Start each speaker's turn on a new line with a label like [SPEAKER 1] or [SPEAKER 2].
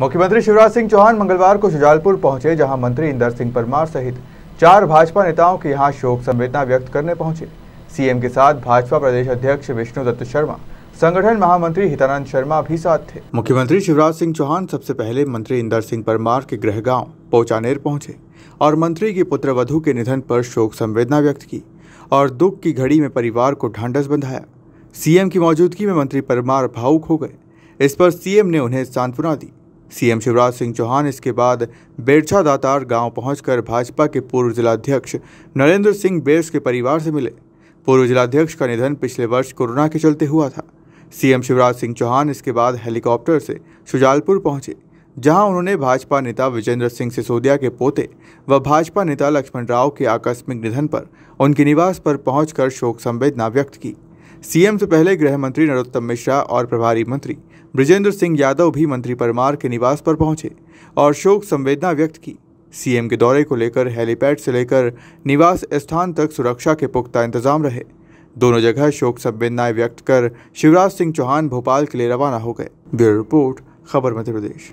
[SPEAKER 1] मुख्यमंत्री शिवराज सिंह चौहान मंगलवार को शुजालपुर पहुंचे जहां मंत्री इंदर सिंह परमार सहित चार भाजपा नेताओं के यहां शोक संवेदना व्यक्त करने पहुंचे सीएम के साथ भाजपा प्रदेश अध्यक्ष विष्णु दत्त शर्मा संगठन महामंत्री हितानंद शर्मा भी साथ थे मुख्यमंत्री शिवराज सिंह चौहान सबसे पहले मंत्री इंदर सिंह परमार के गृह गाँव पोचानेर पहुंचे और मंत्री की वधु के निधन पर शोक संवेदना व्यक्त की और दुख की घड़ी में परिवार को ढांढस बंधाया सीएम की मौजूदगी में मंत्री परमार भावुक हो गए इस पर सीएम ने उन्हें सांत्वना दी सीएम शिवराज सिंह चौहान इसके बाद बेरछा दातार गांव पहुंचकर भाजपा के पूर्व जिलाध्यक्ष नरेंद्र सिंह बेर्स के परिवार से मिले पूर्व जिलाध्यक्ष का निधन पिछले वर्ष कोरोना के चलते हुआ था सीएम शिवराज सिंह चौहान इसके बाद हेलीकॉप्टर से सुजालपुर पहुंचे जहां उन्होंने भाजपा नेता विजेंद्र सिंह सिसोदिया के पोते व भाजपा नेता लक्ष्मण राव के आकस्मिक निधन पर उनके निवास पर पहुंचकर शोक संवेदना व्यक्त की सीएम से पहले गृह मंत्री नरोत्तम मिश्रा और प्रभारी मंत्री ब्रजेंद्र सिंह यादव भी मंत्री परमार के निवास पर पहुंचे और शोक संवेदना व्यक्त की सीएम के दौरे को लेकर हेलीपैड से लेकर निवास स्थान तक सुरक्षा के पुख्ता इंतजाम रहे दोनों जगह शोक संवेदनाएं व्यक्त कर शिवराज सिंह चौहान भोपाल के लिए रवाना हो गए ब्यूरो रिपोर्ट खबर मध्य प्रदेश